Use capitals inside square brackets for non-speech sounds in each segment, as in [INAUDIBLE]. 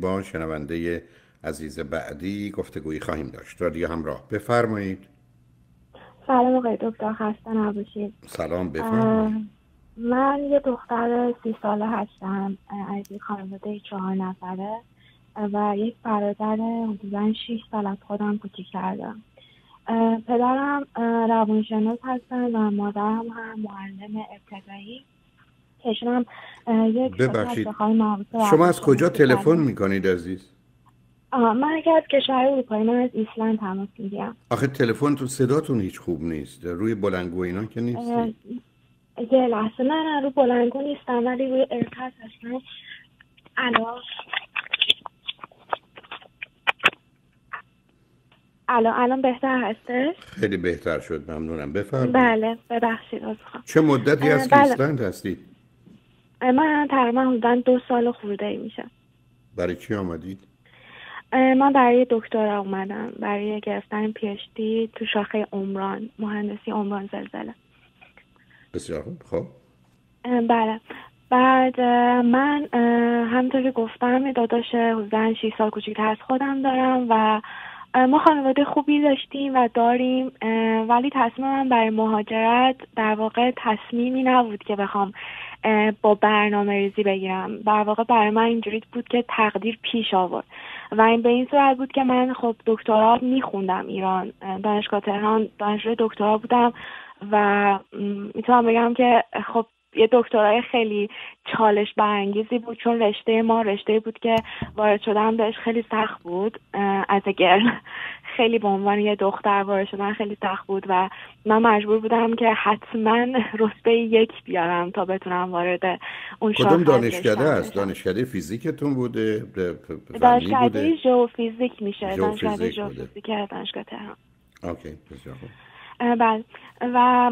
با شنونده عزیز بعدی گفتگویی خواهیم داشت دیگه همراه بفرمایید سلام آقای دکتر خسته نباشید سلام بفرمایید من یه دختر سی ساله هستم از یک خانواده چهار نفره و یک برادر حدودا 6 سال از خودم کوچیک کردم پدرم روانشناس هستن و مادرم هم معلم ابتدایی کشورم یک شما از کجا تلفن میکنید عزیز من گفتم از کشور اروپایی من از ایسلند تماس میگیرم آخه تلفن تو صداتون هیچ خوب نیست روی بلنگو اینا که نیست یه لحظه من رو بلنگو نیستم ولی روی ارتاز هستم الان الان بهتر هسته خیلی بهتر شد ممنونم بفرمایید بله ببخشید چه مدتی از بله. ایسلند هستید من تقریبا حدودا دو سال خورده ای برای چی آمدید؟ من برای دکتر اومدم برای گرفتن پیشتی تو شاخه عمران مهندسی عمران زلزله بسیار خوب خب بله بعد من همطور که گفتم داداش حدودا 6 سال کوچیک از خودم دارم و ما خانواده خوبی داشتیم و داریم ولی تصمیمم برای مهاجرت در واقع تصمیمی نبود که بخوام با برنامه ریزی بگیرم در واقع برای من اینجوری بود که تقدیر پیش آورد و این به این صورت بود که من خب دکترا میخوندم ایران دانشگاه تهران دانشجوی دکترا بودم و میتونم بگم که خب یه دکترای خیلی چالش برانگیزی بود چون رشته ما رشته بود که وارد شدم بهش خیلی سخت بود از اگر... خیلی به عنوان یه دختر وارد شدن خیلی سخت بود و من مجبور بودم که حتما رتبه یک بیارم تا بتونم وارد اون شاخه کدوم دانشکده است دانشکده فیزیکتون بوده دانشکده ژئوفیزیک میشه دانشکده ژئوفیزیک دانشگاه تهران اوکی بسیار خوب بله و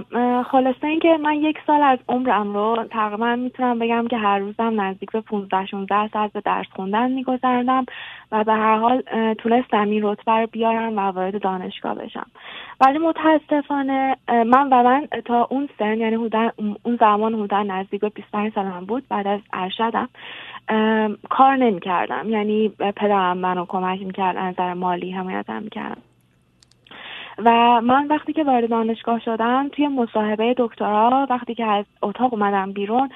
خلاصه اینکه من یک سال از عمرم رو تقریبا میتونم بگم که هر روزم نزدیک به 15 16 ساعت به درس خوندن میگذردم و به هر حال تونستم این رتبه رو بیارم و وارد دانشگاه بشم ولی متاسفانه من و من تا اون سن یعنی اون زمان حدود نزدیک به 25 سالم بود بعد از ارشدم کار نمیکردم یعنی پدرم منو کمک میکرد نظر مالی حمایتم میکردم و من وقتی که وارد دانشگاه شدم توی مصاحبه دکترا وقتی که از اتاق اومدم بیرون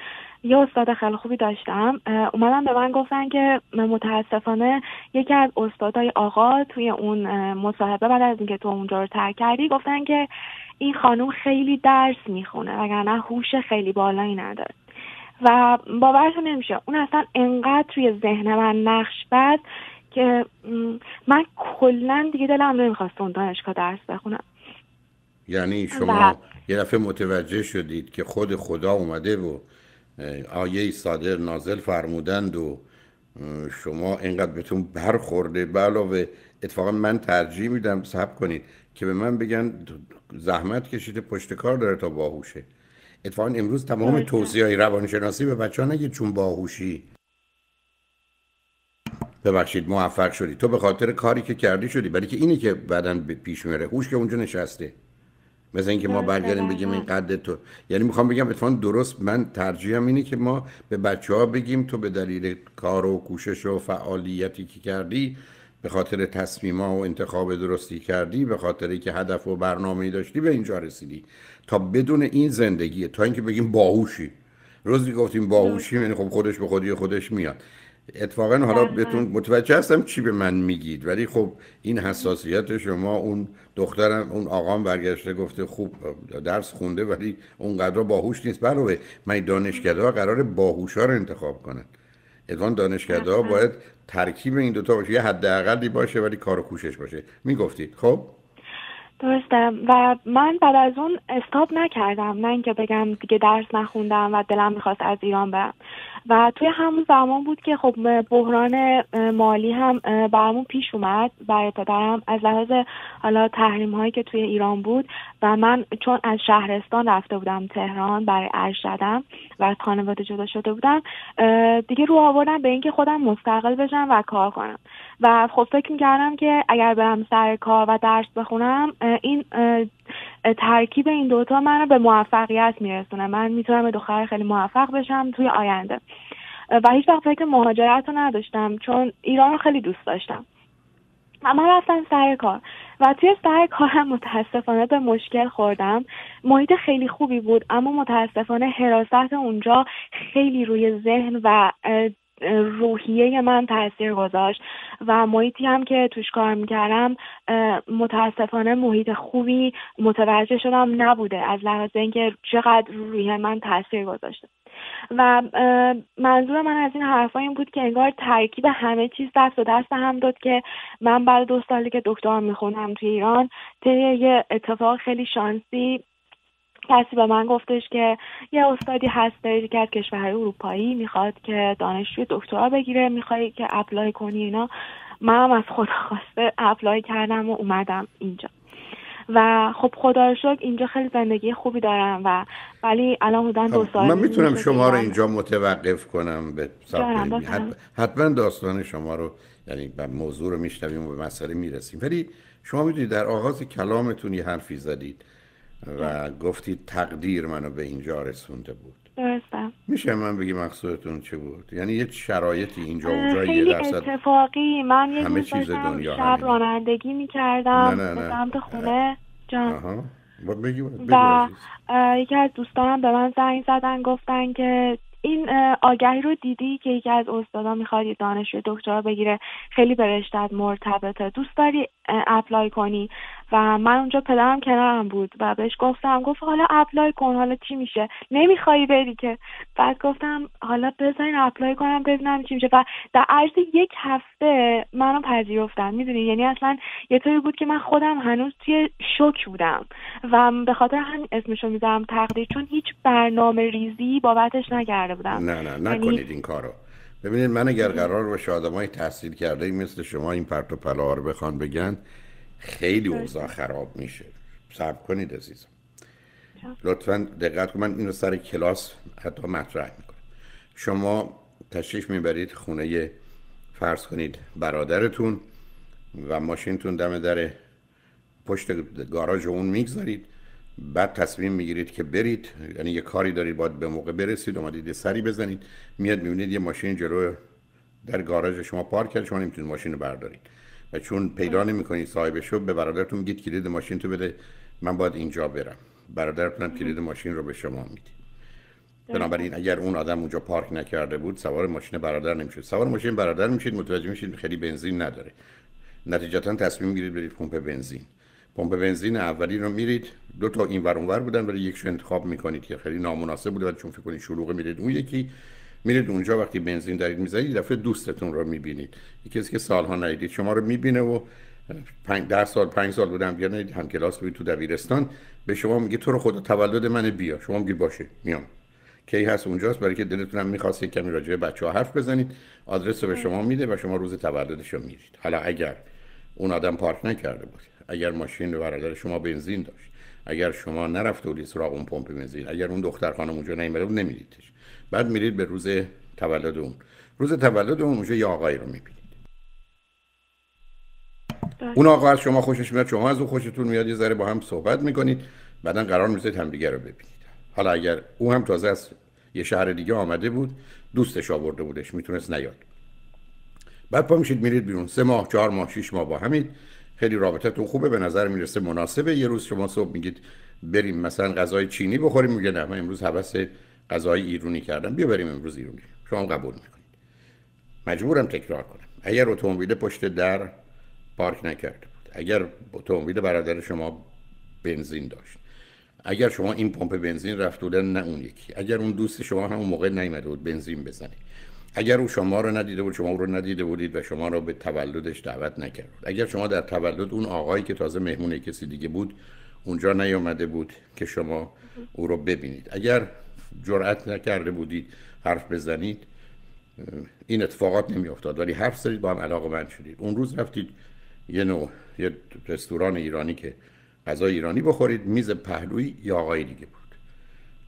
یه استاد خیلی خوبی داشتم اومدم به من گفتن که متاسفانه یکی از استادای آقا توی اون مصاحبه بعد از اینکه تو اونجا رو ترک کردی گفتن که این خانم خیلی درس میخونه وگرنه هوش خیلی بالایی نداره و باورتون نمیشه اون اصلا انقدر توی ذهن من نقش بست که من کلا دیگه دلم نمیخواست اون دانشگاه درس بخونم یعنی شما یه دفعه متوجه شدید که خود خدا اومده و آیه صادر نازل فرمودند و شما اینقدر بهتون برخورده به علاوه اتفاقا من ترجیح میدم سب کنید که به من بگن زحمت کشیده پشت کار داره تا باهوشه اتفاقا امروز تمام توصیه های روانشناسی به بچه ها نگید چون باهوشی ببخشید موفق شدی تو به خاطر کاری که کردی شدی ولی که اینی که بعدا پیش میره هوش که اونجا نشسته مثل اینکه ما برگردیم بگیم این قد تو یعنی میخوام بگم اتفاقا درست من ترجیحم اینه که ما به بچه ها بگیم تو به دلیل کار و کوشش و فعالیتی که کردی به خاطر تصمیما و انتخاب درستی کردی به خاطر که هدف و برنامه داشتی به اینجا رسیدی تا بدون این زندگی تا اینکه بگیم باهوشی روزی گفتیم باهوشی یعنی خب خودش به خودی خودش میاد اتفاقا حالا بله. بهتون متوجه هستم چی به من میگید ولی خب این حساسیت شما اون دخترم اون آقام برگشته گفته خوب درس خونده ولی اونقدر باهوش نیست برای من دانشکده ها قرار باهوش ها رو انتخاب کنن ادوان دانشکده ها باید ترکیب این دوتا باشه یه حداقلی باشه ولی کار و کوشش باشه میگفتید خب درسته و من بعد از اون استاب نکردم نه اینکه بگم دیگه درس نخوندم و دلم میخواست از ایران برم و توی همون زمان بود که خب بحران مالی هم برامون پیش اومد برای پدرم از لحاظ حالا تحریم هایی که توی ایران بود و من چون از شهرستان رفته بودم تهران برای ارشدم و از خانواده جدا شده بودم دیگه رو آوردم به اینکه خودم مستقل بشم و کار کنم و خب فکر میکردم که اگر برم سر کار و درس بخونم این ترکیب این دوتا رو به موفقیت میرسونه من میتونم به دختر خیلی موفق بشم توی آینده و هیچ وقت فکر مهاجرت رو نداشتم چون ایران رو خیلی دوست داشتم اما رفتم سر کار و توی سر کارم متاسفانه به مشکل خوردم محیط خیلی خوبی بود اما متاسفانه حراست اونجا خیلی روی ذهن و روحیه من تاثیر گذاشت و محیطی هم که توش کار میکردم متاسفانه محیط خوبی متوجه شدم نبوده از لحاظ اینکه چقدر روحیه من تاثیر گذاشته و منظور من از این حرفا این بود که انگار ترکیب همه چیز دست و دست هم داد که من بعد دو سالی که دکترا میخونم توی ایران طی یه اتفاق خیلی شانسی کسی به من گفتش که یه استادی هست در که از کشورهای اروپایی میخواد که دانشجوی دکترا بگیره میخوای که اپلای کنی اینا منم از خدا خواسته اپلای کردم و اومدم اینجا و خب خدا شکر اینجا خیلی زندگی خوبی دارم و ولی الان حدودا دو خب، سال من میتونم شما رو اینجا متوقف کنم به حتما داستان شما رو یعنی به موضوع رو میشنویم و به مسئله میرسیم ولی شما میدونید در آغاز کلامتون یه حرفی زدید و گفتی تقدیر منو به اینجا رسونده بود درستم میشه من بگی مقصودتون چه بود یعنی یه شرایطی اینجا اونجا یه درصد اتفاقی من یه همه چیز شب رانندگی میکردم نه خونه جان و یکی از دوستانم به من زنگ زدن گفتن که این آگهی رو دیدی که یکی از استادا میخواد یه دانشجو دکترا بگیره خیلی به رشتت مرتبطه دوست داری اپلای کنی و من اونجا پدرم کنارم بود و بهش گفتم گفت حالا اپلای کن حالا چی میشه نمیخوای بری که بعد گفتم حالا بزنین اپلای کنم ببینم چی میشه و در عرض یک هفته منو پذیرفتن میدونی یعنی اصلا یه طوری بود که من خودم هنوز توی شوک بودم و به خاطر همین اسمشو میذارم تقدیر چون هیچ برنامه ریزی بابتش نکرده بودم نه نه یعنی نکنید این کارو ببینید من اگر قرار باشه آدمای تحصیل کرده مثل شما این پرت و پلار بخوان بگن خیلی اوضاع خراب میشه صبر کنید عزیزم لطفا دقت من این رو سر کلاس حتی مطرح میکنم شما تشریف میبرید خونه فرض کنید برادرتون و ماشینتون دم در پشت گاراژ اون میگذارید بعد تصمیم میگیرید که برید یعنی یه کاری دارید باید به موقع برسید اومدید سری بزنید میاد میبینید یه ماشین جلو در گاراژ شما پارک کرد شما نمیتونید ماشین رو بردارید و چون پیدا نمیکنی صاحبش رو به برادرتون میگید کلید ماشین تو بده من باید اینجا برم برادرتون هم کلید ماشین رو به شما میده بنابراین اگر اون آدم اونجا پارک نکرده بود سوار ماشین برادر نمیشد سوار ماشین برادر میشید متوجه میشید خیلی بنزین نداره نتیجتا تصمیم میگیرید برید پمپ بنزین پمپ بنزین اولی رو میرید دو تا این اونور بودن یک شو انتخاب میکنید که خیلی نامناسب بوده ولی چون فکر کنید شلوغه میرید اون یکی میرید اونجا وقتی بنزین دارید میزنید یه دفعه دوستتون رو میبینید یکی کسی که سالها ندیدید شما رو میبینه و پنج در سال پنج سال بودم بیا نه هم کلاس بودی تو دبیرستان به شما میگه تو رو خدا تولد من بیا شما میگی باشه میام کی هست اونجاست برای که دلتون هم میخواست یک کمی راجع بچه ها حرف بزنید آدرس رو به شما آره. میده و شما روز تولدش رو میرید حالا اگر اون آدم پارک نکرده بود اگر ماشین برادر شما بنزین داشت اگر شما نرفته بودید سراغ اون پمپ بنزین اگر اون دختر خانم اونجا نیومده بود نمیدیدش بعد میرید به روز تولد اون روز تولد اون اونجا یه آقایی رو میبینید بله. اون آقا از شما خوشش میاد شما از او خوشتون میاد یه ذره با هم صحبت میکنید بعدا قرار میذارید همدیگه رو ببینید حالا اگر او هم تازه از یه شهر دیگه آمده بود دوستش آورده بودش میتونست نیاد بعد پا میشید میرید بیرون سه ماه چهار ماه شیش ماه با همید خیلی رابطتون خوبه به نظر میرسه مناسبه یه روز شما صبح میگید بریم مثلا غذای چینی بخوریم میگه نه من امروز غذای ایرونی کردم بیا بریم امروز ایرونی شما قبول میکنید مجبورم تکرار کنم اگر اتومبیل پشت در پارک نکرده بود اگر اتومبیل برادر شما بنزین داشت اگر شما این پمپ بنزین رفت بودن نه اون یکی اگر اون دوست شما هم موقع نیامده بود بنزین بزنید اگر او شما رو ندیده بود شما او رو ندیده بودید و شما رو به تولدش دعوت نکرد اگر شما در تولد اون آقایی که تازه مهمون کسی دیگه بود اونجا نیامده بود که شما او رو ببینید اگر جرأت نکرده بودید حرف بزنید این اتفاقات نمی افتاد ولی حرف زدید با هم علاقه من شدید اون روز رفتید یه نوع یه رستوران ایرانی که غذای ایرانی بخورید میز پهلوی یا آقای دیگه بود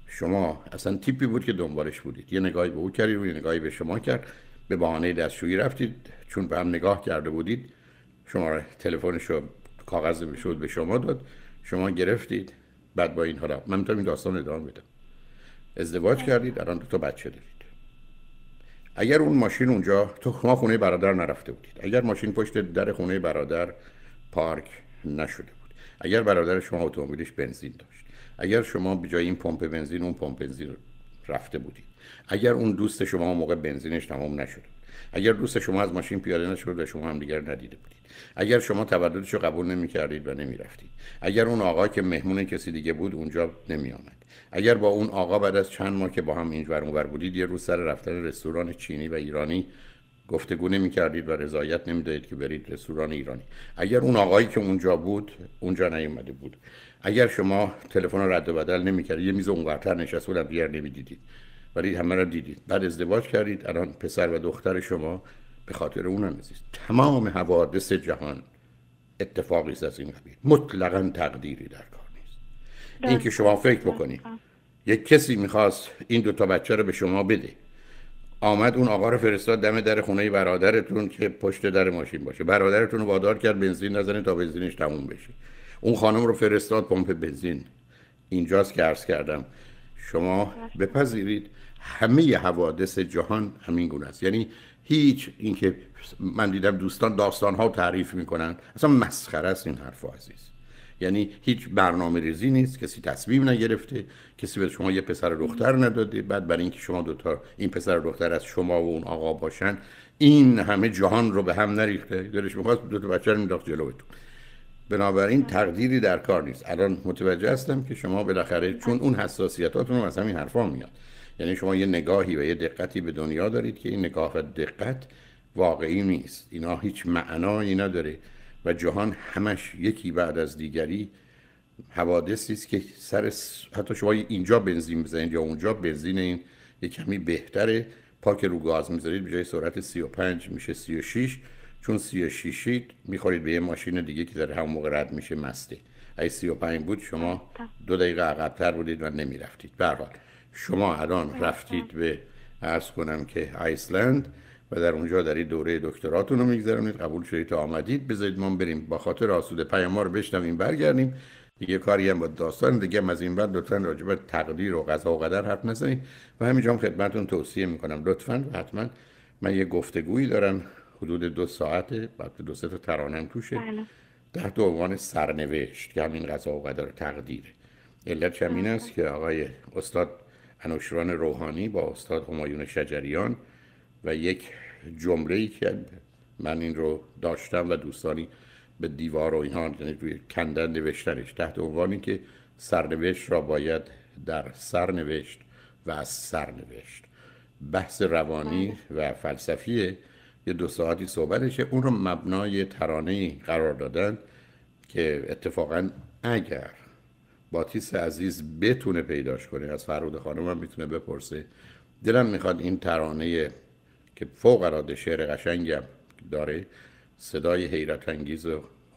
شما اصلا تیپی بود که دنبالش بودید یه نگاهی به او کردید و یه نگاهی به شما کرد به بهانه دستشویی رفتید چون به هم نگاه کرده بودید شما تلفنش رو کاغذ شد به شما داد شما گرفتید بعد با این حالا من میتونم این داستان ادامه بدم ازدواج کردید الان دو تا بچه دارید اگر اون ماشین اونجا تو ما خونه برادر نرفته بودید اگر ماشین پشت در خونه برادر پارک نشده بود اگر برادر شما اتومبیلش بنزین داشت اگر شما به جای این پمپ بنزین اون پمپ بنزین رفته بودید اگر اون دوست شما موقع بنزینش تمام نشده اگر دوست شما از ماشین پیاده نشد و شما هم دیگر ندیده بودید اگر شما تولدش رو قبول نمی کردید و نمی رفتید اگر اون آقا که مهمون کسی دیگه بود اونجا نمی اگر با اون آقا بعد از چند ماه که با هم اینجور اونور بودید یه روز سر رفتن رستوران چینی و ایرانی گفتگو نمی کردید و رضایت نمیدادید که برید رستوران ایرانی اگر اون آقایی که اونجا بود اونجا نیومده بود اگر شما تلفن رد و بدل نمی کردید یه میز اونورتر نشست بودم دیگر دیدید ولی همه را دیدید بعد ازدواج کردید الان پسر و دختر شما به خاطر اون هم عزیز تمام حوادث جهان اتفاقی است از این قبیل مطلقا تقدیری در این که شما فکر بکنید یک کسی میخواست این دوتا بچه رو به شما بده آمد اون آقا رو فرستاد دم در خونه برادرتون که پشت در ماشین باشه برادرتون رو وادار کرد بنزین نزنه تا بنزینش تموم بشه اون خانم رو فرستاد پمپ بنزین اینجاست که عرض کردم شما بپذیرید همه حوادث جهان همین گونه است یعنی هیچ اینکه من دیدم دوستان داستان ها تعریف میکنن اصلا مسخره است این حرف عزیز یعنی هیچ برنامه ریزی نیست کسی تصمیم نگرفته کسی به شما یه پسر دختر نداده بعد برای اینکه شما دوتا این پسر دختر از شما و اون آقا باشن این همه جهان رو به هم نریخته دلش میخواست دو بچه رو میداخت جلوتون بنابراین تقدیری در کار نیست الان متوجه هستم که شما بالاخره چون اون حساسیتاتون رو از همین حرفا میاد یعنی شما یه نگاهی و یه دقتی به دنیا دارید که این نگاه و دقت واقعی نیست اینا هیچ معنایی نداره و جهان همش یکی بعد از دیگری حوادثی است که سر حتی شما اینجا بنزین بزنید یا اونجا بنزین این یه کمی بهتره پاک رو گاز میذارید به جای سرعت 35 میشه 36 چون 36 شید میخورید به یه ماشین دیگه که در همون موقع رد میشه مسته اگه 35 بود شما خب. دو دقیقه عقبتر بودید و نمیرفتید به شما الان خب. رفتید به عرض کنم که آیسلند و در اونجا در این دوره دکتراتون رو میگذرونید قبول شدید تا آمدید بذارید ما بریم با خاطر آسوده پیام رو بشنویم برگردیم دیگه کاری هم با داستان دیگه از این بعد لطفا راجع تقدیر و قضا و قدر حرف نزنید و همینجا هم خدمتتون توصیه میکنم لطفا حتما من یه گفتگویی دارم حدود دو ساعته بعد دو سه تا ترانم توشه بله. در تحت عنوان سرنوشت که همین قضا و قدر تقدیره علت چمین است بله. که آقای استاد انوشران روحانی با استاد همایون شجریان و یک جمله ای که من این رو داشتم و دوستانی به دیوار و اینها یعنی روی کندن نوشتنش تحت عنوانی که سرنوشت را باید در سرنوشت و از سرنوشت بحث روانی بله. و فلسفی یه دو ساعتی صحبتشه اون رو مبنای ترانه قرار دادن که اتفاقا اگر باتیس عزیز بتونه پیداش کنه از فرود خانم هم میتونه بپرسه دلم میخواد این ترانه که فوق العاده شعر قشنگم داره صدای حیرت انگیز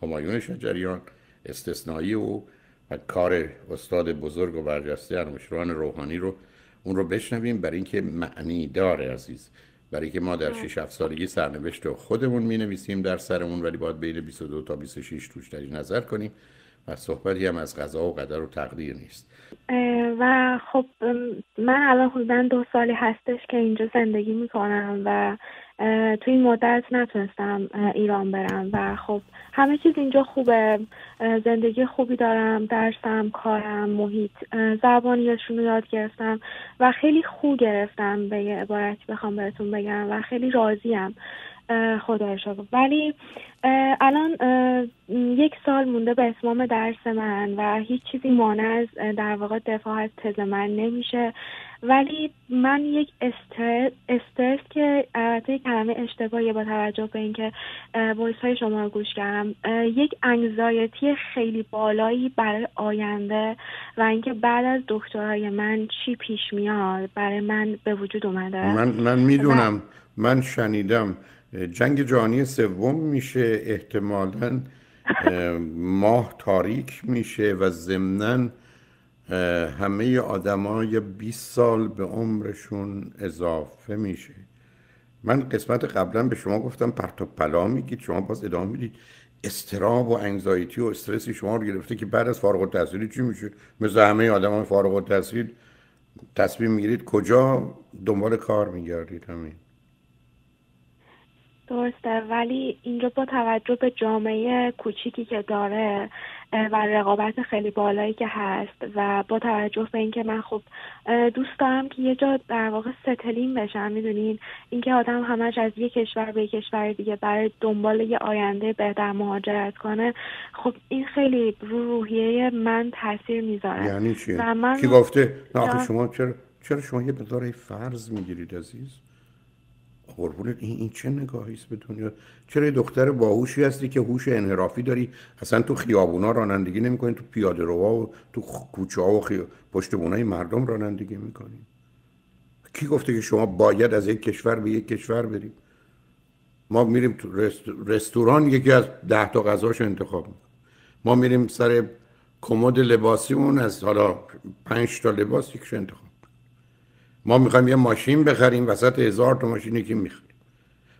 همایون شجریان استثنایی او و کار استاد بزرگ و برجسته ارمشروان روحانی رو اون رو بشنویم برای اینکه معنی داره عزیز برای که ما در 6 7 سالگی سرنوشت خودمون می نویسیم در سرمون ولی باید بین 22 تا 26 توش در نظر کنیم و صحبتی هم از غذا و قدر و تقدیر نیست و خب من الان حدودا دو سالی هستش که اینجا زندگی میکنم و تو این مدت نتونستم ایران برم و خب همه چیز اینجا خوبه زندگی خوبی دارم درسم کارم محیط زبانیشون رو یاد گرفتم و خیلی خوب گرفتم به بخوام بهتون بگم و خیلی راضیم خدا ولی الان یک سال مونده به اسمام درس من و هیچ چیزی مانع از در واقع دفاع از تز من نمیشه ولی من یک استرس, استرس که البته کلمه اشتباهیه با توجه به اینکه وایس های شما رو گوش کردم یک انگزایتی خیلی بالایی برای آینده و اینکه بعد از دکترهای من چی پیش میاد برای من به وجود اومده من, من میدونم من شنیدم جنگ جهانی سوم میشه احتمالا ماه تاریک میشه و ضمنا همه آدمای 20 سال به عمرشون اضافه میشه من قسمت قبلا به شما گفتم پرت و پلا میگید شما باز ادامه میدید استراب و انگزایتی و استرسی شما رو گرفته که بعد از فارغ التحصیلی چی میشه مثل همه آدم های فارغ التحصیل تصمیم میگیرید کجا دنبال کار میگردید همین درسته ولی اینجا با توجه به جامعه کوچیکی که داره و رقابت خیلی بالایی که هست و با توجه به اینکه من خب دوست دارم که یه جا در واقع ستلین بشم میدونین اینکه آدم همش از یه کشور به یه کشور دیگه برای دنبال یه آینده بهتر مهاجرت کنه خب این خیلی رو روحیه من تاثیر میذاره یعنی چی؟ کی گفته؟ نه شما چرا, شما یه بذاره فرض میگیرید عزیز؟ قربونت این, این چه نگاهی است به دنیا چرا دختر باهوشی هستی که هوش انحرافی داری اصلا تو خیابونا رانندگی نمیکنی تو پیاده ها و تو کوچه ها و خی... پشت مردم رانندگی میکنی کی گفته که شما باید از یک کشور به یک کشور بریم ما میریم تو رستوران یکی از ده تا غذاش انتخاب میکنیم ما میریم سر کمد لباسیمون از حالا پنج تا لباس یکش انتخاب ما میخوایم یه ماشین بخریم وسط هزار تا ماشینی که میخریم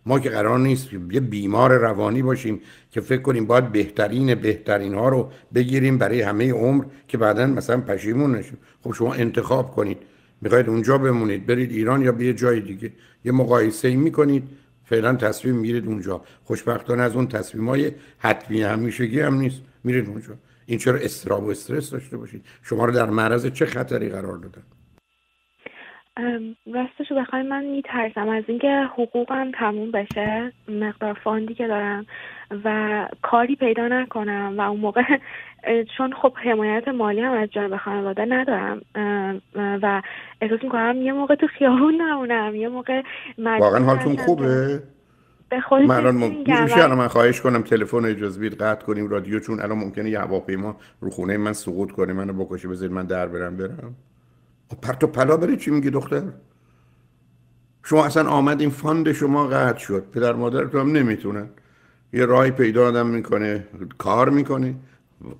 ما که قرار نیست یه بیمار روانی باشیم که فکر کنیم باید بهترین بهترین ها رو بگیریم برای همه عمر که بعدا مثلا پشیمون نشیم خب شما انتخاب کنید میخواید اونجا بمونید برید ایران یا به یه جای دیگه یه مقایسه ای میکنید فعلا تصمیم میرید اونجا خوشبختانه از اون تصمیم های حتمی همیشگی هم نیست میرید اونجا این چرا استراب و استرس داشته باشید شما رو در معرض چه خطری قرار دادن راستش بخوای من میترسم از اینکه حقوقم تموم بشه مقدار فاندی که دارم و کاری پیدا نکنم و اون موقع [LAUGHS] چون خب حمایت مالی هم از جانب خانواده ندارم و احساس میکنم یه موقع تو خیابون نمونم یه موقع واقعا حالتون خوبه من الان ممکن من خواهش کنم تلفن اجازه بدید قطع کنیم رادیو چون الان ممکنه یه هواپیما رو خونه من سقوط کنه منو بکشه بذارید من در برم برم خب پرت و پلا برای چی میگی دختر شما اصلا این فاند شما قطع شد پدر مادر تو هم نمیتونن یه راهی پیدا آدم میکنه کار میکنه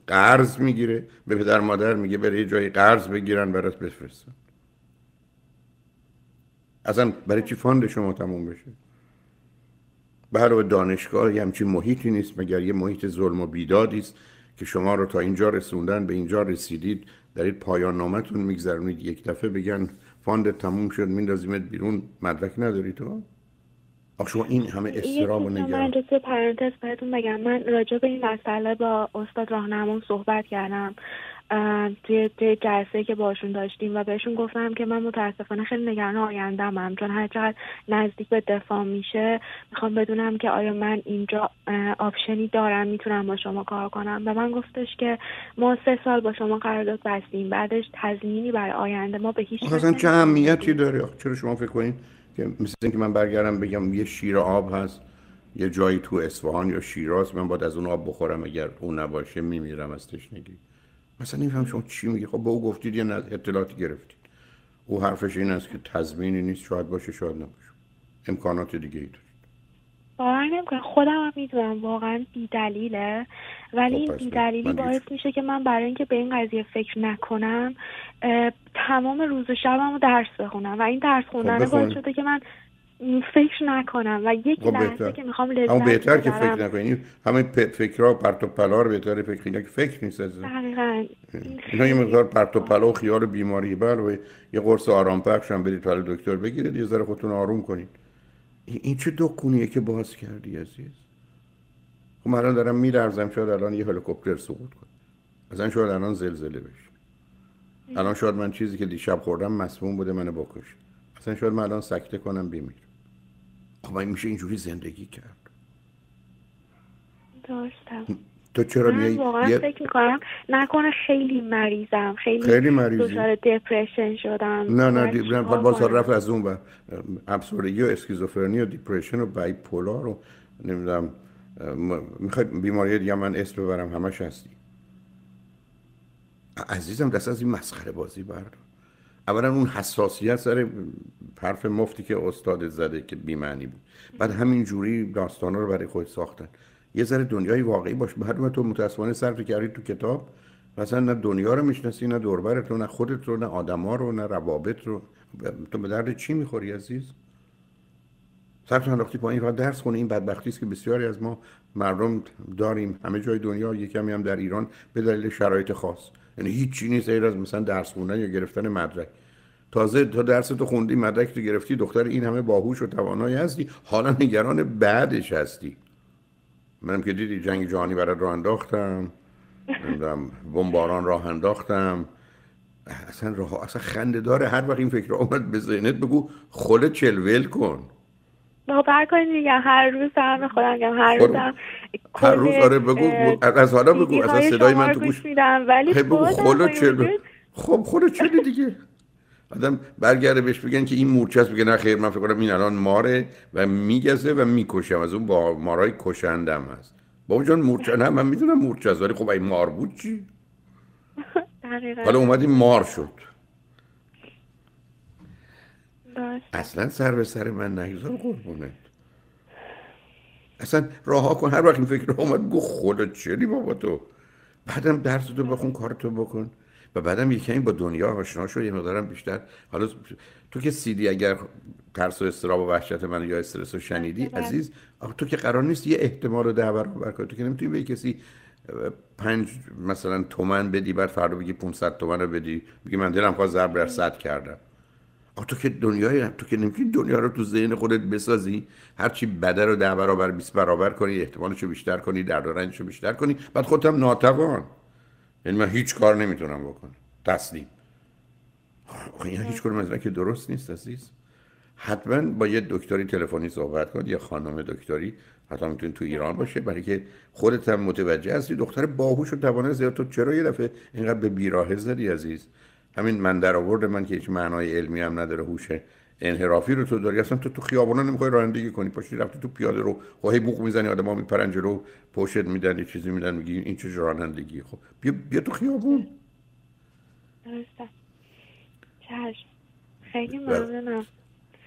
قرض میگیره به پدر مادر میگه بره یه جایی قرض بگیرن برات بفرستن اصلا برای چی فاند شما تموم بشه برای دانشگاه یه همچین محیطی نیست مگر یه محیط ظلم و بیدادی است که شما رو تا اینجا رسوندن به اینجا رسیدید دارید پایان نامتون میگذرونید یک دفعه بگن فاند تموم شد میندازیمت بیرون مدرک نداری تو آخ شما این همه استراب و نگران من رسی پرانتز بهتون بگم من راجع به این مسئله با استاد راهنمون صحبت کردم توی توی جلسه که باشون داشتیم و بهشون گفتم که من متاسفانه خیلی نگران هم چون هر چقدر نزدیک به دفاع میشه میخوام بدونم که آیا من اینجا آپشنی دارم میتونم با شما کار کنم و من گفتش که ما سه سال با شما قرارداد بستیم بعدش تضمینی برای آینده ما به هیچ خب، اصلا چه اهمیتی داره چرا شما فکر کنین که مثل اینکه من برگردم بگم یه شیر آب هست یه جایی تو اصفهان یا شیراز من باید از اون آب بخورم اگر اون نباشه میمیرم از تشنگی اصلا نمیفهم شما چی میگی خب به او گفتید یه اطلاعاتی گرفتید او حرفش این است که تضمینی نیست شاید باشه شاید نباشه امکانات دیگه ای دارید باور نمیکنم خودم هم میدونم واقعا دلیله ولی خب، این دلیلی باعث میشه که من برای اینکه به این قضیه فکر نکنم تمام روز و شبم رو درس بخونم و این درس خب، خوندن باعث شده که من فکر نکنم و یک خب، لحظه که میخوام لذت اما بهتر که فکر نکنیم همه فکرها پرت و پلا رو بهتر فکر اینا که فکر نیست از دقیقاً اینا یه مقدار پرت و پلا و خیال بیماری بر و یه قرص آرام بخش هم برید حالا دکتر بگیرید یه ذره خودتون آروم کنید این چه دکونیه که باز کردی عزیز خب من الان دارم شاید الان یه هلیکوپتر سقوط کنه اصلا شاید الان زلزله بشه الان شاید من چیزی که دیشب خوردم مسموم بوده منو بکشه اصلا شاید من الان سکته کنم بیمیر خب من میشه اینجوری زندگی کرد داشتم تو چرا میای واقعا یه... فکر میکنم نکنه خیلی مریضم خیلی خیلی مریضی دچار دپرشن شدم نه نه دیپرشن باز رفت از اون و ابسوردگی و اسکیزوفرنی و دیپرشن و بایپولار رو نمیدونم میخوای بیماری دیگه من اسم ببرم همش هستی عزیزم دست از این مسخره بازی بردار اولا اون حساسیت سر حرف مفتی که استاد زده که بیمعنی بود بعد همین جوری داستانا رو برای خود ساختن یه ذره دنیای واقعی باش بعد تو متاسفانه صرف کردی تو کتاب مثلا نه دنیا رو میشناسی نه دوربرت رو نه خودت رو نه آدما رو نه روابط رو تو به درد چی میخوری عزیز صرف انداختی پایین فقط درس خونه این بدبختی است که بسیاری از ما مردم داریم همه جای دنیا یه هم در ایران به دلیل شرایط خاص یعنی هیچی نیست غیر از مثلا درس خوندن یا گرفتن مدرک تازه تا درس تو خوندی مدرک تو گرفتی دختر این همه باهوش و توانایی هستی حالا نگران بعدش هستی منم که دیدی جنگ جهانی برات راه انداختم بمباران راه انداختم اصلا راه اصلا خنده داره هر وقت این فکر اومد به ذهنت بگو خله چلول کن باور کنید میگم هر روز همه خودم میگم هر روز هم هر روز آره بگو از حالا بگو از صدای من تو گوش میدم ولی خب، بگو خلو چلو خب خلو چلو دیگه آدم برگرده بهش بگن که این مورچه است بگن نه خیر من فکر کنم این الان ماره و میگزه و میکشم از اون با مارای کشندم هست بابا جان مورچه نه من میدونم مورچه است ولی خب این مار بود چی [LAUGHS] حالا اومدی مار شد اصلا سر به سر من نگذار قربونت اصلا راه کن هر وقت این فکر آمد گو خدا چلی بابا تو بعدم درس تو بخون کارتو بکن و بعدم یکی با دنیا آشنا شد یه مقدارم بیشتر حالا تو که سیدی اگر ترس و استراب و وحشت من یا استرس رو شنیدی عزیز تو که قرار نیست یه احتمال رو ده برابر کنی تو که نمیتونی به کسی پنج مثلا تومن بدی بعد فردا بگی 500 تومن رو بدی بگی من دلم خواست ضرب در صد کردم تو که دنیای تو که نمیتونی دنیا رو تو ذهن خودت بسازی هرچی بدر رو ده برابر 20 برابر کنی احتمالش رو بیشتر کنی درد و رو بیشتر کنی بعد هم ناتوان یعنی من هیچ کار نمیتونم بکنم تسلیم این هیچ کدوم از که درست نیست عزیز حتما با یه دکتری تلفنی صحبت کن یه خانم دکتری حتی میتونی تو ایران باشه برای که خودت هم متوجه هستی دختر باهوش و توانه زیاد تو چرا یه دفعه اینقدر به بیراهه زدی عزیز همین من در آورد من که هیچ معنای علمی هم نداره هوش انحرافی رو تو داری اصلا تو تو خیابونا نمیخوای رانندگی کنی پاشی رفتی تو پیاده رو خب هی بوق میزنی آدما میپرن جلو پشت میدن یه چیزی میدن میگی این چه رانندگی خب بیا, تو خیابون درسته خیلی بله. ممنونم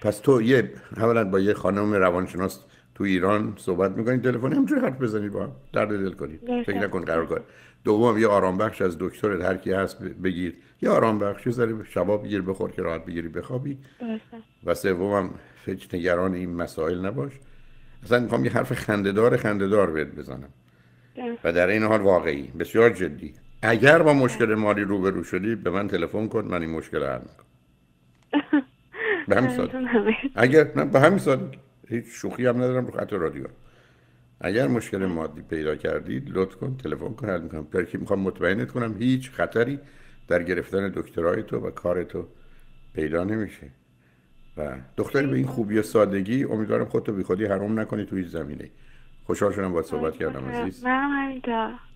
پس تو یه اولا با یه خانم روانشناس تو ایران صحبت میکنی تلفنی همجوری حرف بزنید با هم درد دل کنید فکر نکن قرار دوم یه آرام بخش از دکتر هر هست بگیر یه آرام بخش یه شبا بگیر بخور که راحت بگیری بخوابی و و سومم هیچ نگران این مسائل نباش اصلا میخوام یه حرف خندهدار خندهدار بهت بزنم و در این حال واقعی بسیار جدی اگر با مشکل مالی روبرو شدی به من تلفن کن من این مشکل حل میکنم به همین [LAUGHS] اگر نه به همین سادگی هیچ شوخی هم ندارم رو خط رادیو اگر مشکل مادی پیدا کردید لطف کن تلفن کن حل میکنم میخوام مطمئنت کنم هیچ خطری در گرفتن دکترای تو و کار تو پیدا نمیشه و دختری به این خوبی و سادگی امیدوارم خودتو بی خودی حرام نکنی توی زمینه خوشحال شدم با صحبت کردم عزیز ممنون